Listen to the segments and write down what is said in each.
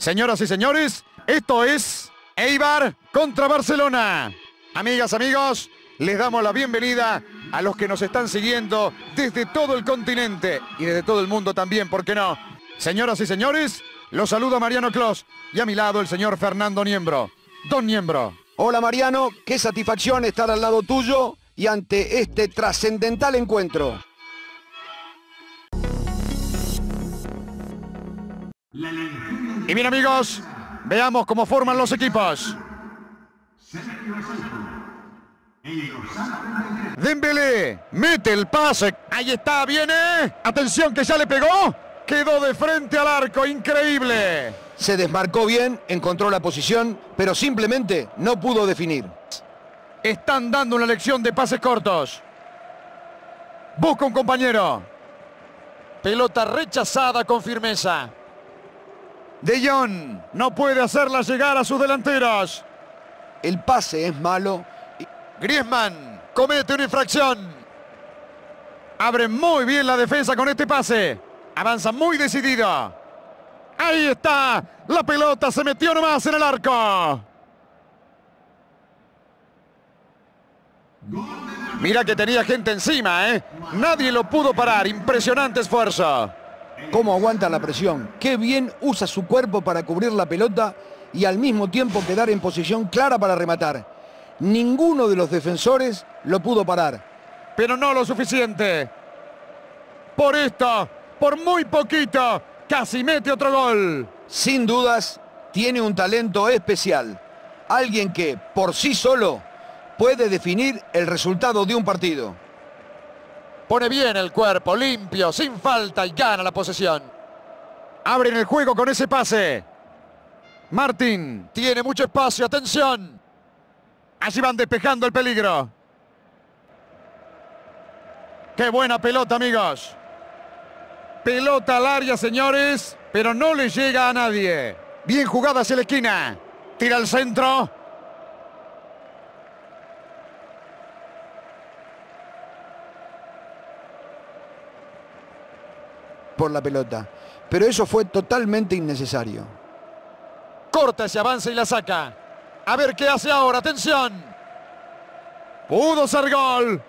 Señoras y señores, esto es Eibar contra Barcelona. Amigas, amigos, les damos la bienvenida a los que nos están siguiendo desde todo el continente y desde todo el mundo también, ¿por qué no? Señoras y señores, los a Mariano Clos y a mi lado el señor Fernando Niembro. Don Niembro. Hola Mariano, qué satisfacción estar al lado tuyo y ante este trascendental encuentro. La y bien amigos, veamos cómo forman los equipos. Dembélé mete el pase. Ahí está, viene. Atención que ya le pegó. Quedó de frente al arco, increíble. Se desmarcó bien, encontró la posición, pero simplemente no pudo definir. Están dando una lección de pases cortos. Busca un compañero. Pelota rechazada con firmeza. De Jong no puede hacerla llegar a sus delanteros El pase es malo. Griezmann comete una infracción. Abre muy bien la defensa con este pase. Avanza muy decidida. Ahí está. La pelota se metió nomás en el arco. Mira que tenía gente encima, ¿eh? Nadie lo pudo parar. Impresionante esfuerzo cómo aguanta la presión, qué bien usa su cuerpo para cubrir la pelota y al mismo tiempo quedar en posición clara para rematar. Ninguno de los defensores lo pudo parar. Pero no lo suficiente. Por esta, por muy poquita, casi mete otro gol. Sin dudas, tiene un talento especial. Alguien que, por sí solo, puede definir el resultado de un partido. Pone bien el cuerpo, limpio, sin falta y gana la posesión. Abren el juego con ese pase. Martín tiene mucho espacio, atención. Allí van despejando el peligro. Qué buena pelota, amigos. Pelota al área, señores, pero no le llega a nadie. Bien jugada hacia la esquina. Tira al centro. por la pelota. Pero eso fue totalmente innecesario. Corta ese avance y la saca. A ver qué hace ahora. Atención. Pudo ser gol.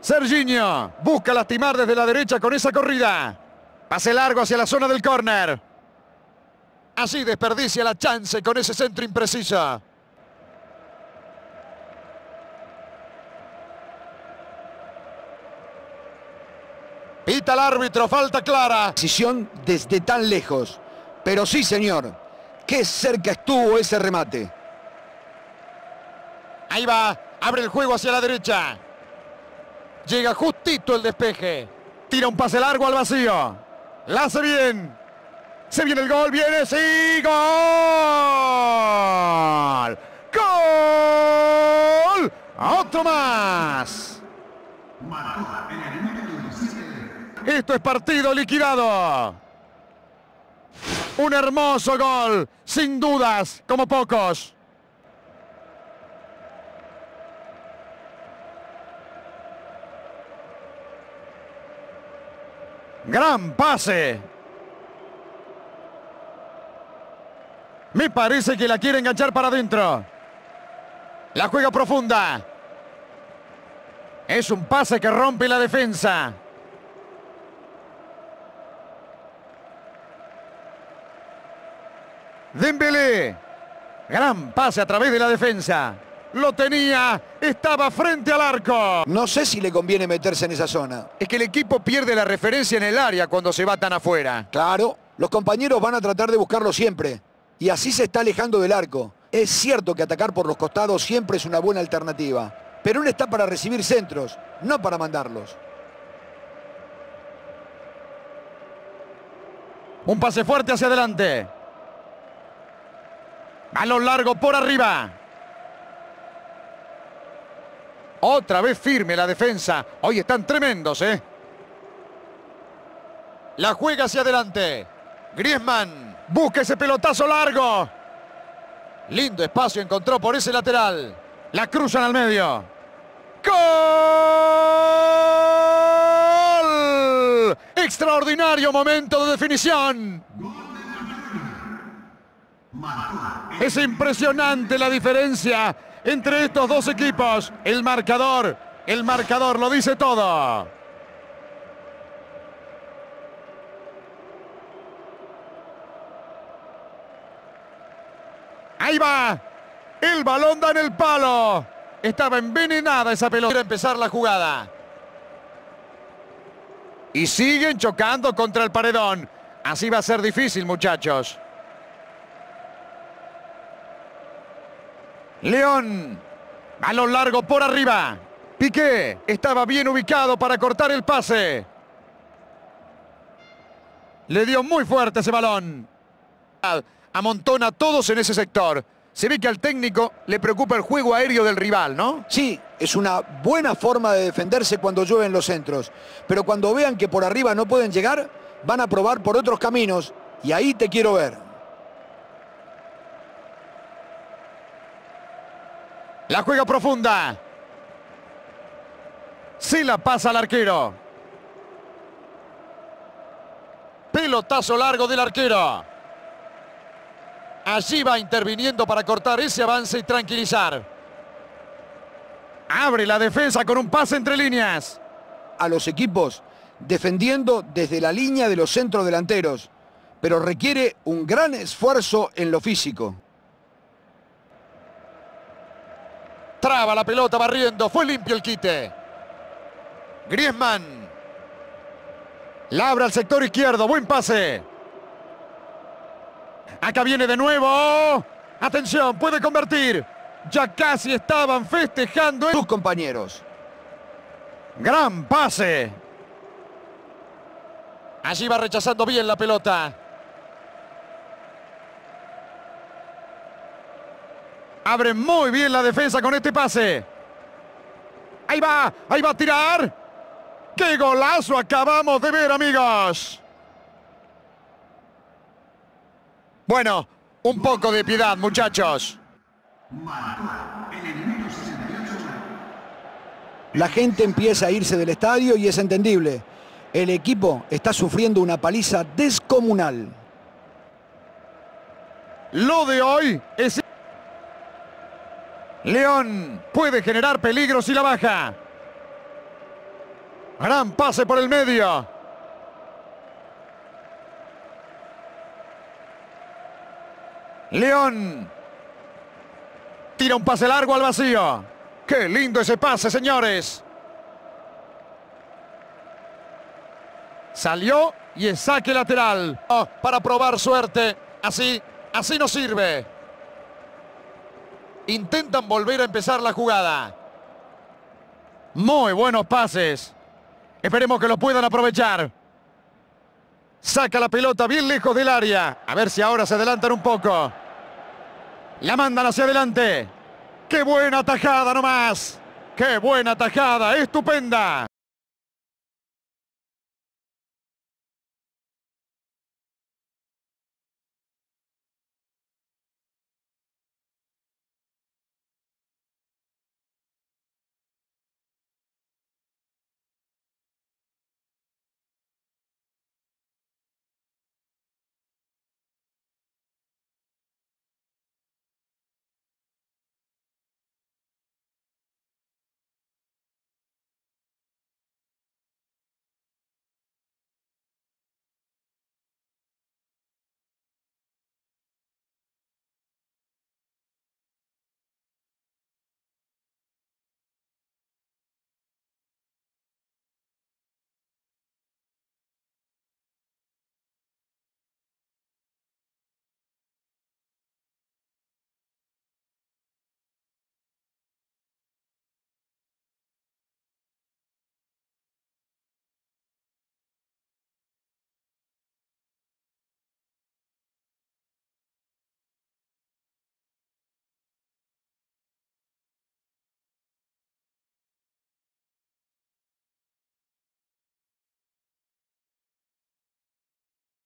Serginho busca lastimar desde la derecha con esa corrida. Pase largo hacia la zona del córner. Así desperdicia la chance con ese centro impreciso. Al árbitro, falta clara. Decisión desde tan lejos. Pero sí, señor, qué cerca estuvo ese remate. Ahí va, abre el juego hacia la derecha. Llega justito el despeje. Tira un pase largo al vacío. La hace bien. Se viene el gol, viene, sí, gol. Gol. Otro más. Esto es partido liquidado. Un hermoso gol, sin dudas, como pocos. Gran pase. Me parece que la quiere enganchar para adentro. La juega profunda. Es un pase que rompe la defensa. Dembélé. Gran pase a través de la defensa. Lo tenía, estaba frente al arco. No sé si le conviene meterse en esa zona. Es que el equipo pierde la referencia en el área cuando se va tan afuera. Claro, los compañeros van a tratar de buscarlo siempre. Y así se está alejando del arco. Es cierto que atacar por los costados siempre es una buena alternativa. Pero él está para recibir centros, no para mandarlos. Un pase fuerte hacia adelante. A lo largo, por arriba. Otra vez firme la defensa. Hoy están tremendos, ¿eh? La juega hacia adelante. Griezmann busca ese pelotazo largo. Lindo espacio encontró por ese lateral. La cruzan al medio. ¡Gol! Extraordinario momento de definición. Es impresionante la diferencia entre estos dos equipos. El marcador, el marcador lo dice todo. Ahí va. El balón da en el palo. Estaba envenenada esa pelota. Quiere empezar la jugada. Y siguen chocando contra el paredón. Así va a ser difícil, muchachos. León. Balón largo por arriba. Piqué estaba bien ubicado para cortar el pase. Le dio muy fuerte ese balón. Amontona a todos en ese sector. Se ve que al técnico le preocupa el juego aéreo del rival, ¿no? Sí, es una buena forma de defenderse cuando llueven los centros. Pero cuando vean que por arriba no pueden llegar, van a probar por otros caminos. Y ahí te quiero ver. La juega profunda. Sí la pasa al arquero. Pelotazo largo del arquero. Allí va interviniendo para cortar ese avance y tranquilizar. Abre la defensa con un pase entre líneas. A los equipos defendiendo desde la línea de los centros delanteros, pero requiere un gran esfuerzo en lo físico. Traba la pelota barriendo. Fue limpio el quite. Griezmann. Labra al sector izquierdo. Buen pase. Acá viene de nuevo. Atención, puede convertir. Ya casi estaban festejando sus compañeros. Gran pase. Allí va rechazando bien la pelota. Abre muy bien la defensa con este pase. Ahí va, ahí va a tirar. ¡Qué golazo acabamos de ver, amigos! Bueno, un poco de piedad, muchachos. La gente empieza a irse del estadio y es entendible. El equipo está sufriendo una paliza descomunal. Lo de hoy es... León puede generar peligro si la baja. Gran pase por el medio. León. Tira un pase largo al vacío. ¡Qué lindo ese pase, señores! Salió y es saque lateral. Oh, para probar suerte. Así, así no sirve. Intentan volver a empezar la jugada. Muy buenos pases. Esperemos que lo puedan aprovechar. Saca la pelota bien lejos del área. A ver si ahora se adelantan un poco. La mandan hacia adelante. ¡Qué buena tajada nomás! ¡Qué buena tajada! ¡Estupenda!